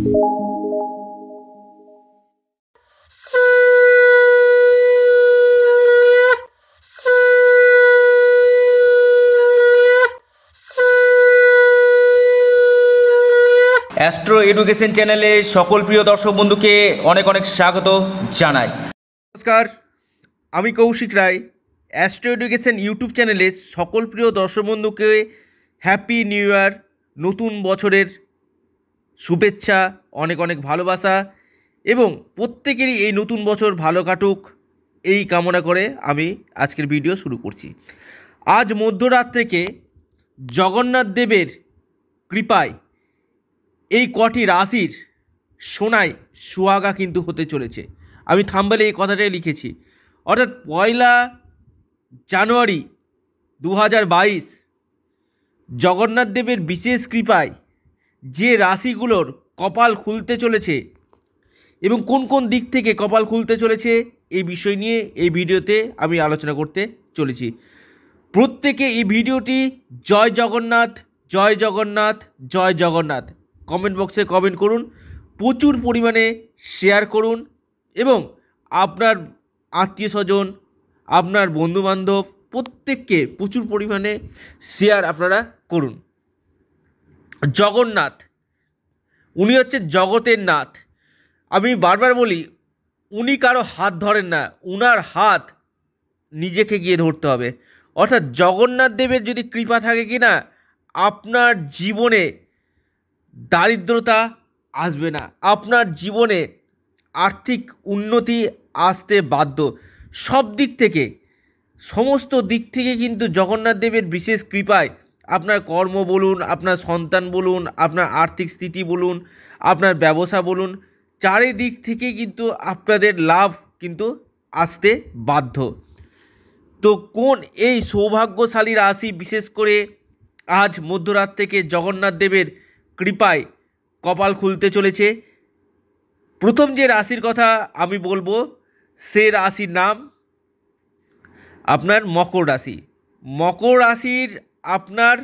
astro education চ্যানেলে সকল প্রিয় দর্শক বন্ধুকে অনেক অনেক স্বাগত জানাই নমস্কার আমি Koushik Roy astro education YouTube চ্যানেলে সকল প্রিয় দর্শক বন্ধুকে হ্যাপি নিউ ইয়ার নতুন বছরের শুভেচ্ছা অনেক অনেক ভালোবাসা এবং প্রত্যেকেরই এই নতুন বছর ভালো কাটুক এই কামনা করে আমি আজকের ভিডিও শুরু করছি আজ মধ্যরাত থেকে জগন্নাথ দেবের কৃপায় এই কটি রাশির সোনায় সুহাগা কিন্তু হতে চলেছে আমি থাম্বেলে এই কথাটাই লিখেছি অর্থাৎ পয়লা জানুয়ারি দু জগন্নাথ দেবের বিশেষ কৃপায় যে রাশিগুলোর কপাল খুলতে চলেছে এবং কোন কোন দিক থেকে কপাল খুলতে চলেছে এই বিষয় নিয়ে এই ভিডিওতে আমি আলোচনা করতে চলেছি প্রত্যেকে এই ভিডিওটি জয় জগন্নাথ জয় জগন্নাথ জয় জগন্নাথ কমেন্ট বক্সে কমেন্ট করুন প্রচুর পরিমাণে শেয়ার করুন এবং আপনার আত্মীয় স্বজন আপনার বন্ধুবান্ধব প্রত্যেককে প্রচুর পরিমাণে শেয়ার আপনারা করুন জগন্নাথ উনি হচ্ছে জগতের নাথ আমি বারবার বলি উনি কারো হাত ধরেন না উনার হাত নিজেকে গিয়ে ধরতে হবে অর্থাৎ জগন্নাথ দেবের যদি কৃপা থাকে কি না আপনার জীবনে দারিদ্রতা আসবে না আপনার জীবনে আর্থিক উন্নতি আসতে বাধ্য সব দিক থেকে সমস্ত দিক থেকে কিন্তু জগন্নাথ দেবের বিশেষ কৃপায় আপনার কর্ম বলুন আপনার সন্তান বলুন আপনার আর্থিক স্থিতি বলুন আপনার ব্যবসা বলুন চারিদিক থেকে কিন্তু আপনাদের লাভ কিন্তু আসতে বাধ্য তো কোন এই সৌভাগ্যশালী রাশি বিশেষ করে আজ মধ্যরাত থেকে জগন্নাথ দেবের কৃপায় কপাল খুলতে চলেছে প্রথম যে রাশির কথা আমি বলবো সে রাশির নাম আপনার মকর রাশি মকর রাশির আপনার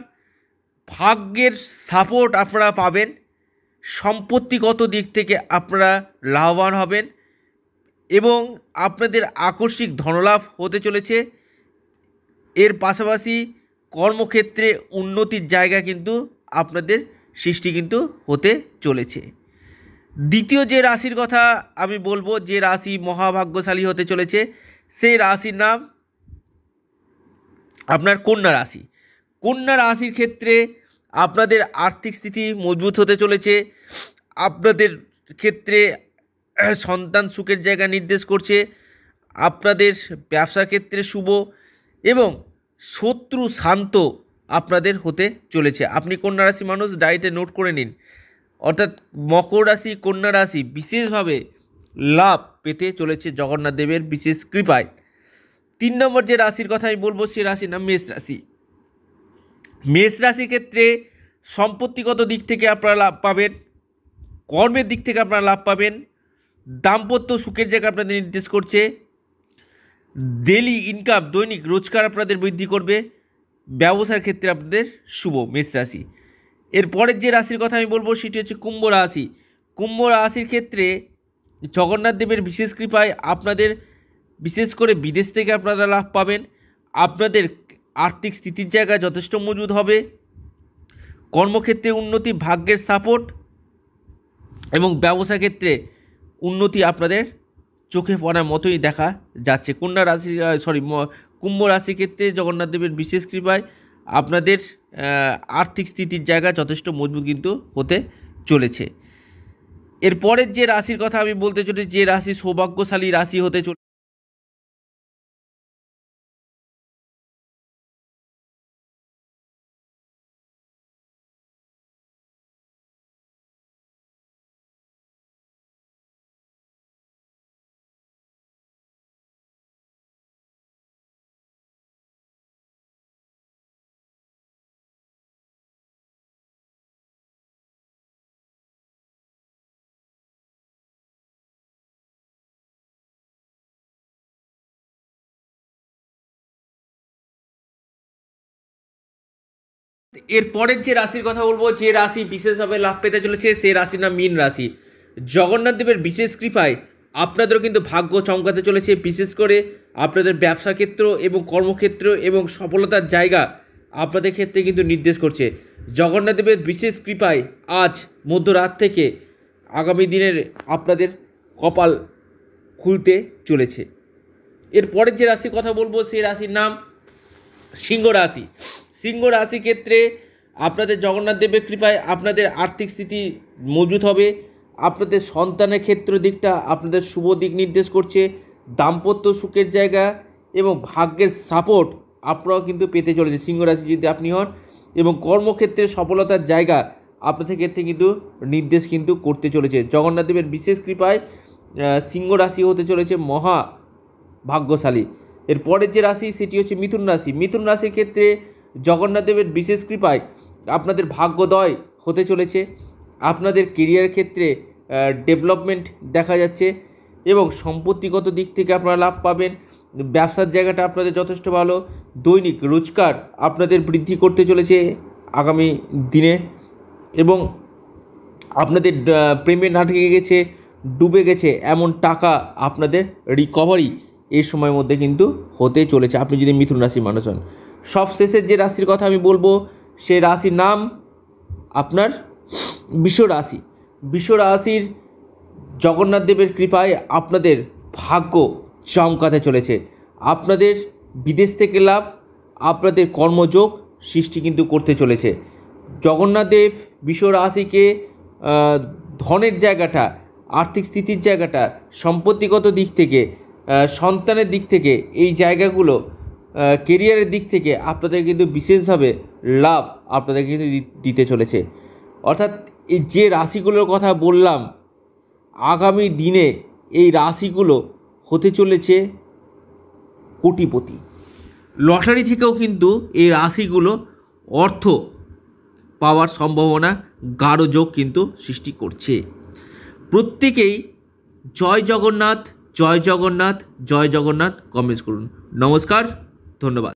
ভাগ্যের সাপোর্ট আপনারা পাবেন সম্পত্তিগত দিক থেকে আপনারা লাভবান হবেন এবং আপনাদের আকস্মিক ধনলাভ হতে চলেছে এর পাশাপাশি কর্মক্ষেত্রে উন্নতির জায়গা কিন্তু আপনাদের সৃষ্টি কিন্তু হতে চলেছে দ্বিতীয় যে রাশির কথা আমি বলবো যে রাশি মহাভাগ্যশালী হতে চলেছে সেই রাশির নাম আপনার কন্যা রাশি কন্যা রাশির ক্ষেত্রে আপনাদের আর্থিক স্থিতি মজবুত হতে চলেছে আপনাদের ক্ষেত্রে সন্তান সুখের জায়গা নির্দেশ করছে আপনাদের ব্যবসা ক্ষেত্রে শুভ এবং শত্রু শান্ত আপনাদের হতে চলেছে আপনি কন্যা রাশি মানুষ ডায়েটে নোট করে নিন অর্থাৎ মকর রাশি কন্যা রাশি বিশেষভাবে লাভ পেতে চলেছে জগন্নাথ দেবের বিশেষ কৃপায় তিন নম্বর যে রাশির কথা আমি বলবো সে রাশির নাম মেষ রাশি মেষ রাশির ক্ষেত্রে সম্পত্তিগত দিক থেকে আপনারা লাভ পাবেন কর্মের দিক থেকে আপনারা লাভ পাবেন দাম্পত্য সুখের জায়গা আপনাদের নির্দেশ করছে ডেলি ইনকাম দৈনিক রোজগার আপনাদের বৃদ্ধি করবে ব্যবসার ক্ষেত্রে আপনাদের শুভ মেষ রাশি এরপরের যে রাশির কথা আমি বলবো সেটি হচ্ছে কুম্ভ রাশি কুম্ভ রাশির ক্ষেত্রে জগন্নাথ দেবের বিশেষ কৃপায় আপনাদের বিশেষ করে বিদেশ থেকে আপনারা লাভ পাবেন আপনাদের আর্থিক স্থিতির জায়গা যথেষ্ট মজুদ হবে কর্মক্ষেত্রে উন্নতি ভাগ্যের সাপোর্ট এবং ব্যবসা ক্ষেত্রে উন্নতি আপনাদের চোখে পড়ার মতোই দেখা যাচ্ছে কন্যা রাশি সরি কুম্ভ রাশি ক্ষেত্রে জগন্নাথ দেবের বিশেষ কৃপায় আপনাদের আর্থিক স্থিতির জায়গা যথেষ্ট মজবুত কিন্তু হতে চলেছে এরপরের যে রাশির কথা আমি বলতে চলেছি যে রাশি সৌভাগ্যশালী রাশি হতে চলে এর পরের যে রাশির কথা বলবো যে রাশি বিশেষভাবে লাভ পেতে চলেছে সে রাশির নাম মীন রাশি জগন্নাথ দেবের বিশেষ কৃপায় আপনাদেরও কিন্তু ভাগ্য চমকাতে চলেছে বিশেষ করে আপনাদের ব্যবসা ক্ষেত্র এবং কর্মক্ষেত্র এবং সফলতার জায়গা আপনাদের ক্ষেত্রে কিন্তু নির্দেশ করছে জগন্নাথ দেবের বিশেষ কৃপায় আজ মধ্যরাত থেকে আগামী দিনের আপনাদের কপাল খুলতে চলেছে এরপরের যে রাশির কথা বলবো সেই রাশির নাম সিংহ রাশি সিংহ রাশি ক্ষেত্রে আপনাদের জগন্নাথ দেবের কৃপায় আপনাদের আর্থিক স্থিতি মজুত হবে আপনাদের সন্তানের ক্ষেত্র দিকটা আপনাদের শুভ দিক নির্দেশ করছে দাম্পত্য সুখের জায়গা এবং ভাগ্যের সাপোর্ট আপনারাও কিন্তু পেতে চলেছে সিংহ রাশি যদি আপনি হন এবং কর্মক্ষেত্রে সফলতার জায়গা আপনাদের ক্ষেত্রে কিন্তু নির্দেশ কিন্তু করতে চলেছে জগন্নাথ দেবের বিশেষ কৃপায় সিংহ রাশি হতে চলেছে মহা ভাগ্যশালী এর যে রাশি সেটি হচ্ছে মিথুন রাশি মিথুন রাশির ক্ষেত্রে জগন্নাথদেবের বিশেষ কৃপায় আপনাদের ভাগ্যদয় হতে চলেছে আপনাদের কেরিয়ার ক্ষেত্রে ডেভেলপমেন্ট দেখা যাচ্ছে এবং সম্পত্তিগত দিক থেকে আপনারা লাভ পাবেন ব্যবসার জায়গাটা আপনাদের যথেষ্ট ভালো দৈনিক রোজগার আপনাদের বৃদ্ধি করতে চলেছে আগামী দিনে এবং আপনাদের প্রেমে নাটকে গেছে ডুবে গেছে এমন টাকা আপনাদের রিকভারি এই সময়ের মধ্যে কিন্তু হতে চলেছে আপনি যদি মিথুন রাশির মানুষ হন সবশেষের যে রাশির কথা আমি বলবো সে রাশির নাম আপনার বিশ্ব রাশি বিশ্ব রাশির জগন্নাথ দেবের কৃপায় আপনাদের ভাগ্য চমকাতে চলেছে আপনাদের বিদেশ থেকে লাভ আপনাদের কর্মযোগ সৃষ্টি কিন্তু করতে চলেছে জগন্নাথ দেব বিশ্ব রাশিকে ধনের জায়গাটা আর্থিক স্থিতির জায়গাটা সম্পত্তিগত দিক থেকে সন্তানের দিক থেকে এই জায়গাগুলো কেরিয়ারের দিক থেকে আপনাদের কিন্তু বিশেষভাবে লাভ আপনাদের কিন্তু দিতে চলেছে অর্থাৎ এই যে রাশিগুলোর কথা বললাম আগামী দিনে এই রাশিগুলো হতে চলেছে কোটিপতি লটারি থেকেও কিন্তু এই রাশিগুলো অর্থ পাওয়ার সম্ভাবনা গাঢ় যোগ কিন্তু সৃষ্টি করছে প্রত্যেকেই জয় জগন্নাথ জয় জগন্নাথ জয় জগন্নাথ কমেন্টস করুন নমস্কার ধন্যবাদ